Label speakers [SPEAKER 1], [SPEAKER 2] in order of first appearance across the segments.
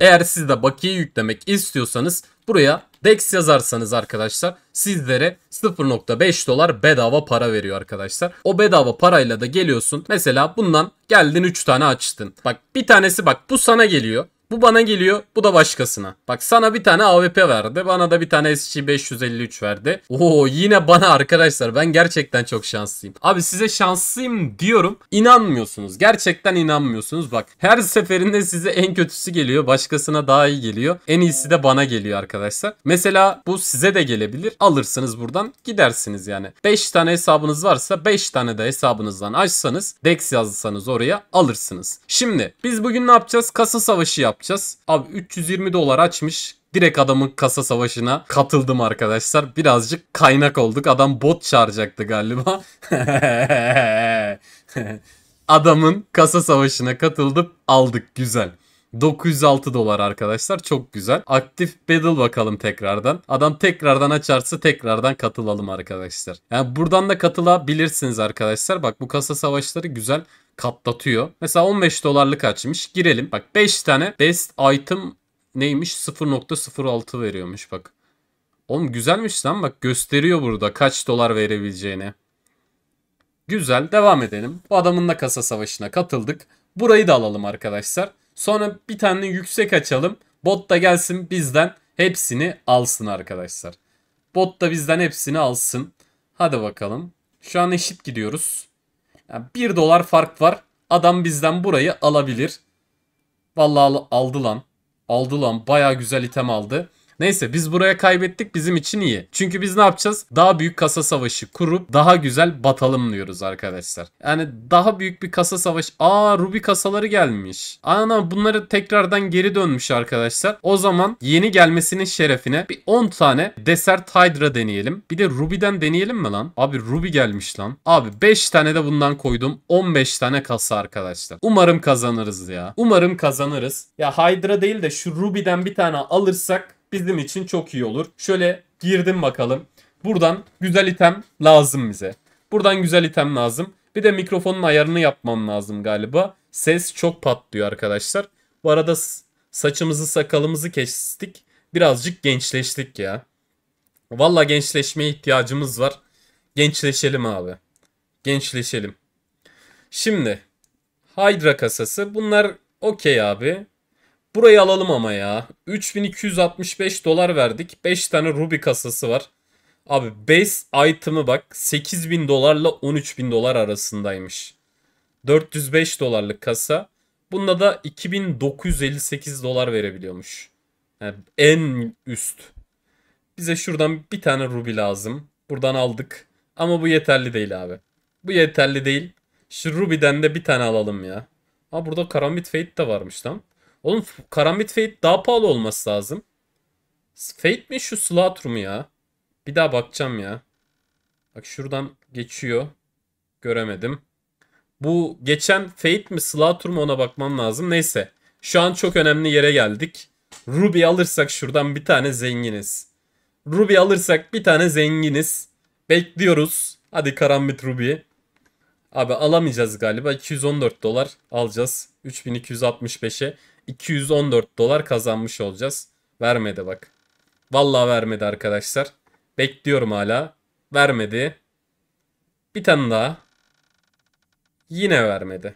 [SPEAKER 1] Eğer siz de bakiye yüklemek istiyorsanız buraya DEX yazarsanız arkadaşlar sizlere 0.5 dolar bedava para veriyor arkadaşlar. O bedava parayla da geliyorsun. Mesela bundan geldin 3 tane açtın. Bak bir tanesi bak bu sana geliyor. Bu bana geliyor. Bu da başkasına. Bak sana bir tane AWP verdi. Bana da bir tane SC553 verdi. Oo yine bana arkadaşlar. Ben gerçekten çok şanslıyım. Abi size şanslıyım diyorum. inanmıyorsunuz, Gerçekten inanmıyorsunuz. Bak her seferinde size en kötüsü geliyor. Başkasına daha iyi geliyor. En iyisi de bana geliyor arkadaşlar. Mesela bu size de gelebilir. Alırsınız buradan gidersiniz yani. 5 tane hesabınız varsa 5 tane de hesabınızdan açsanız Dex yazsanız oraya alırsınız. Şimdi biz bugün ne yapacağız? Kasım savaşı yap yapacağız. Abi 320 dolar açmış. Direkt adamın kasa savaşına katıldım arkadaşlar. Birazcık kaynak olduk. Adam bot çağıracaktı galiba. Adamın kasa savaşına katıldıp aldık. Güzel. 906 dolar arkadaşlar çok güzel. Aktif battle bakalım tekrardan. Adam tekrardan açarsa tekrardan katılalım arkadaşlar. Yani buradan da katılabilirsiniz arkadaşlar. Bak bu kasa savaşları güzel katlatıyor. Mesela 15 dolarlık açmış. Girelim. Bak 5 tane best item neymiş? 0.06 veriyormuş bak. Oğlum güzelmiş lan bak gösteriyor burada kaç dolar verebileceğini. Güzel devam edelim. Bu adamın da kasa savaşına katıldık. Burayı da alalım arkadaşlar. Sonra bir tane yüksek açalım. Bot da gelsin bizden hepsini alsın arkadaşlar. Bot da bizden hepsini alsın. Hadi bakalım. Şu an eşit gidiyoruz. Yani 1 dolar fark var. Adam bizden burayı alabilir. Vallahi aldı lan. Aldı lan. Baya güzel item aldı. Neyse biz buraya kaybettik bizim için iyi. Çünkü biz ne yapacağız? Daha büyük kasa savaşı kurup daha güzel batalım diyoruz arkadaşlar. Yani daha büyük bir kasa savaşı. Aa Ruby kasaları gelmiş. Ana bunları tekrardan geri dönmüş arkadaşlar. O zaman yeni gelmesinin şerefine bir 10 tane Desert Hydra deneyelim. Bir de Ruby'den deneyelim mi lan? Abi Ruby gelmiş lan. Abi 5 tane de bundan koydum. 15 tane kasa arkadaşlar. Umarım kazanırız ya. Umarım kazanırız. Ya Hydra değil de şu Ruby'den bir tane alırsak bizim için çok iyi olur. Şöyle girdim bakalım. Buradan güzel item lazım bize. Buradan güzel item lazım. Bir de mikrofonun ayarını yapmam lazım galiba. Ses çok patlıyor arkadaşlar. Bu arada saçımızı sakalımızı kestik. Birazcık gençleştik ya. Valla gençleşmeye ihtiyacımız var. Gençleşelim abi. Gençleşelim. Şimdi Hydra kasası bunlar okey abi. Burayı alalım ama ya. 3265 dolar verdik. 5 tane Ruby kasası var. Abi base item'ı bak 8000 dolarla 13000 dolar arasındaymış. 405 dolarlık kasa. Bunda da 2958 dolar verebiliyormuş. Yani en üst. Bize şuradan bir tane rubi lazım. Buradan aldık. Ama bu yeterli değil abi. Bu yeterli değil. Şu Ruby'den de bir tane alalım ya. Ha burada Karambit Fate de varmış tam. Oğlum Karambit Fate daha pahalı olması lazım. Fate mi şu Slaughter mı ya? Bir daha bakacağım ya. Bak şuradan geçiyor. Göremedim. Bu geçen Fate mi Slaughter mı ona bakmam lazım. Neyse. Şu an çok önemli yere geldik. Ruby alırsak şuradan bir tane zenginiz. Ruby alırsak bir tane zenginiz. Bekliyoruz. Hadi karambit Ruby. Abi alamayacağız galiba. 214 dolar alacağız. 3265'e. 214 dolar kazanmış olacağız. Vermedi bak. Vallahi vermedi arkadaşlar. Bekliyorum hala. Vermedi. Bir tane daha. Yine vermedi.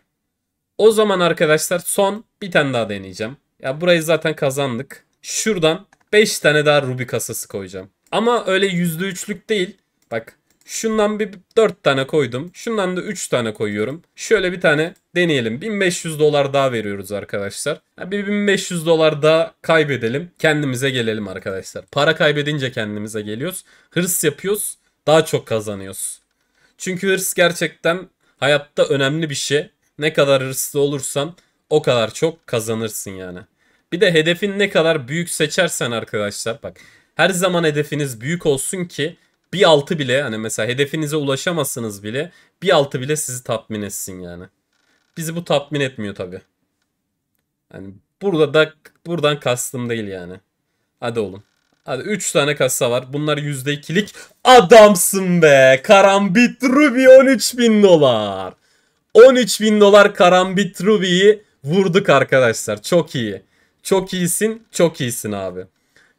[SPEAKER 1] O zaman arkadaşlar son bir tane daha deneyeceğim. Ya burayı zaten kazandık. Şuradan 5 tane daha Ruby kasası koyacağım. Ama öyle %3'lük değil. Bak Şundan bir 4 tane koydum. Şundan da 3 tane koyuyorum. Şöyle bir tane deneyelim. 1500 dolar daha veriyoruz arkadaşlar. Bir 1500 dolar daha kaybedelim. Kendimize gelelim arkadaşlar. Para kaybedince kendimize geliyoruz. Hırs yapıyoruz. Daha çok kazanıyoruz. Çünkü hırs gerçekten hayatta önemli bir şey. Ne kadar hırslı olursan o kadar çok kazanırsın yani. Bir de hedefin ne kadar büyük seçersen arkadaşlar bak her zaman hedefiniz büyük olsun ki bir altı bile hani mesela hedefinize ulaşamazsınız bile bir altı bile sizi tatmin etsin yani. Bizi bu tatmin etmiyor tabi. Yani burada da buradan kastım değil yani. Hadi oğlum. Hadi 3 tane kasa var. Bunlar %2'lik. Adamsın be. Karambit Ruby 13 bin dolar. 13 bin dolar Karambit Ruby'yi vurduk arkadaşlar. Çok iyi. Çok iyisin. Çok iyisin abi.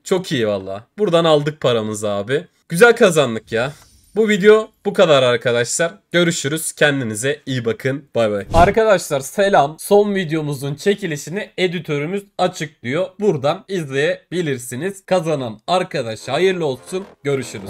[SPEAKER 1] Çok iyi valla. Buradan aldık paramızı abi. Güzel kazandık ya. Bu video bu kadar arkadaşlar. Görüşürüz. Kendinize iyi bakın. Bay bay. Arkadaşlar selam. Son videomuzun çekilişini editörümüz açıklıyor. Buradan izleyebilirsiniz. Kazanan arkadaş hayırlı olsun. Görüşürüz.